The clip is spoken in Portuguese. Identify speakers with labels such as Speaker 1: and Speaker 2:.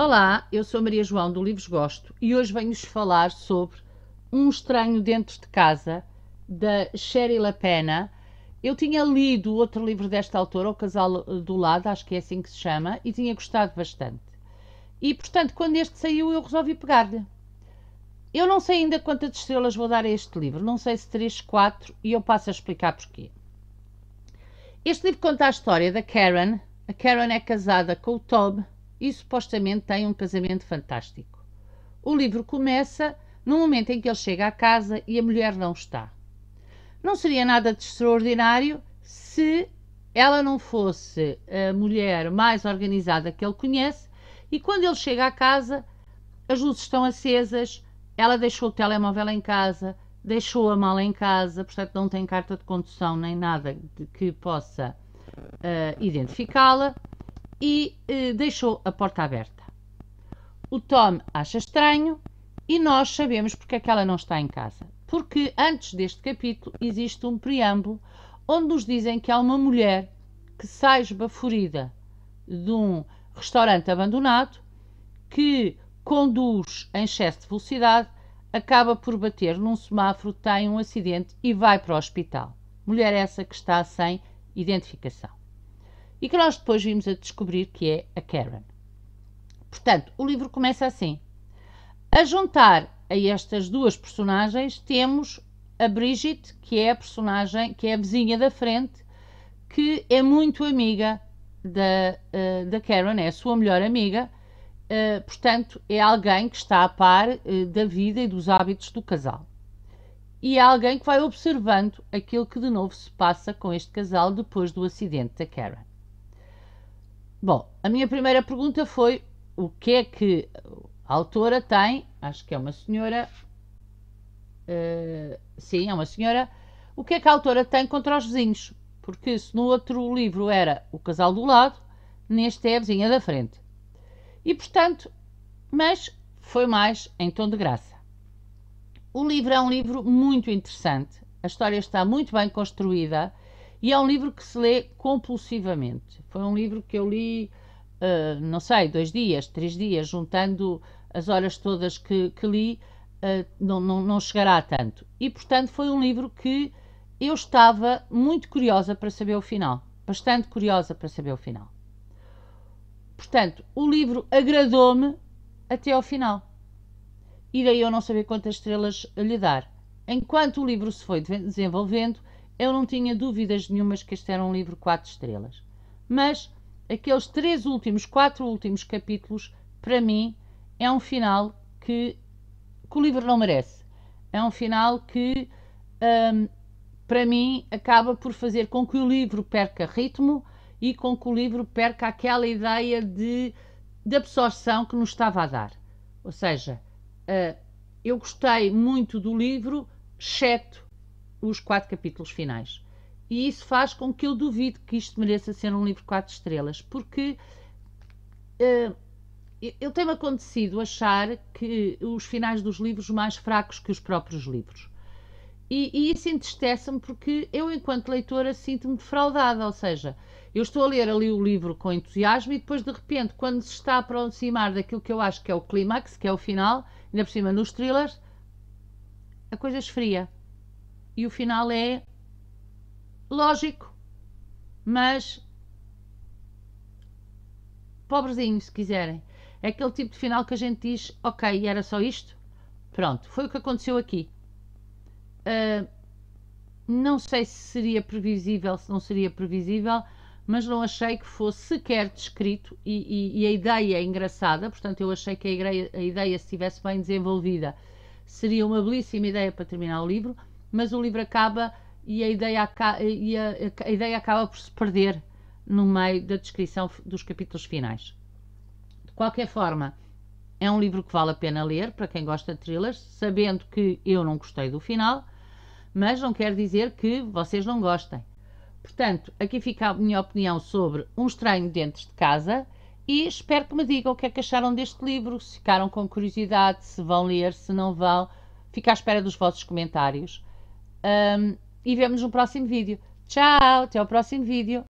Speaker 1: Olá, eu sou Maria João do Livros Gosto e hoje venho-vos falar sobre Um Estranho Dentro de Casa, da Sherry Pena. Eu tinha lido outro livro desta autora, O Casal do Lado, acho que é assim que se chama, e tinha gostado bastante. E, portanto, quando este saiu, eu resolvi pegar-lhe. Eu não sei ainda quantas estrelas vou dar a este livro, não sei se 3, 4, e eu passo a explicar porquê. Este livro conta a história da Karen. A Karen é casada com o Tob, e supostamente têm um casamento fantástico. O livro começa no momento em que ele chega à casa e a mulher não está. Não seria nada de extraordinário se ela não fosse a mulher mais organizada que ele conhece e quando ele chega à casa as luzes estão acesas, ela deixou o telemóvel em casa, deixou a mala em casa, portanto não tem carta de condução nem nada que possa uh, identificá-la e eh, deixou a porta aberta. O Tom acha estranho e nós sabemos porque é que ela não está em casa. Porque antes deste capítulo existe um preâmbulo onde nos dizem que há uma mulher que sai esbaforida de um restaurante abandonado que conduz em excesso de velocidade, acaba por bater num semáforo, tem um acidente e vai para o hospital. Mulher essa que está sem identificação e que nós depois vimos a descobrir que é a Karen. Portanto, o livro começa assim. A juntar a estas duas personagens temos a Brigitte, que é a personagem, que é a vizinha da frente, que é muito amiga da, uh, da Karen, é a sua melhor amiga, uh, portanto, é alguém que está a par uh, da vida e dos hábitos do casal. E é alguém que vai observando aquilo que de novo se passa com este casal depois do acidente da Karen. Bom, a minha primeira pergunta foi o que é que a autora tem, acho que é uma senhora, uh, sim, é uma senhora, o que é que a autora tem contra os vizinhos? Porque se no outro livro era o casal do lado, neste é a vizinha da frente. E portanto, mas foi mais em tom de graça. O livro é um livro muito interessante, a história está muito bem construída e é um livro que se lê compulsivamente. Foi um livro que eu li, uh, não sei, dois dias, três dias, juntando as horas todas que, que li, uh, não, não, não chegará a tanto. E, portanto, foi um livro que eu estava muito curiosa para saber o final. Bastante curiosa para saber o final. Portanto, o livro agradou-me até ao final. E daí eu não saber quantas estrelas lhe dar. Enquanto o livro se foi desenvolvendo, eu não tinha dúvidas nenhumas que este era um livro quatro estrelas. Mas aqueles três últimos, quatro últimos capítulos, para mim, é um final que, que o livro não merece. É um final que, um, para mim, acaba por fazer com que o livro perca ritmo e com que o livro perca aquela ideia de, de absorção que nos estava a dar. Ou seja, uh, eu gostei muito do livro, exceto os quatro capítulos finais. E isso faz com que eu duvide que isto mereça ser um livro quatro estrelas, porque uh, eu tenho acontecido achar que os finais dos livros mais fracos que os próprios livros. E, e isso entristece-me porque eu, enquanto leitora, sinto-me defraudada, ou seja, eu estou a ler ali o livro com entusiasmo e depois, de repente, quando se está a aproximar daquilo que eu acho que é o clímax, que é o final, ainda por cima nos thrillers, a coisa esfria e o final é lógico, mas pobrezinho, se quiserem. É aquele tipo de final que a gente diz, ok, era só isto? Pronto, foi o que aconteceu aqui. Uh, não sei se seria previsível, se não seria previsível, mas não achei que fosse sequer descrito e, e, e a ideia é engraçada, portanto eu achei que a ideia, a ideia, se estivesse bem desenvolvida, seria uma belíssima ideia para terminar o livro, mas o livro acaba e a ideia, acaba, e a, a ideia acaba por se perder no meio da descrição dos capítulos finais. De qualquer forma, é um livro que vale a pena ler para quem gosta de thrillers, sabendo que eu não gostei do final, mas não quer dizer que vocês não gostem. Portanto, aqui fica a minha opinião sobre Um Estranho Dentro de Casa e espero que me digam o que é que acharam deste livro, se ficaram com curiosidade, se vão ler, se não vão. Fico à espera dos vossos comentários. Um, e vemos no próximo vídeo. Tchau, até ao próximo vídeo.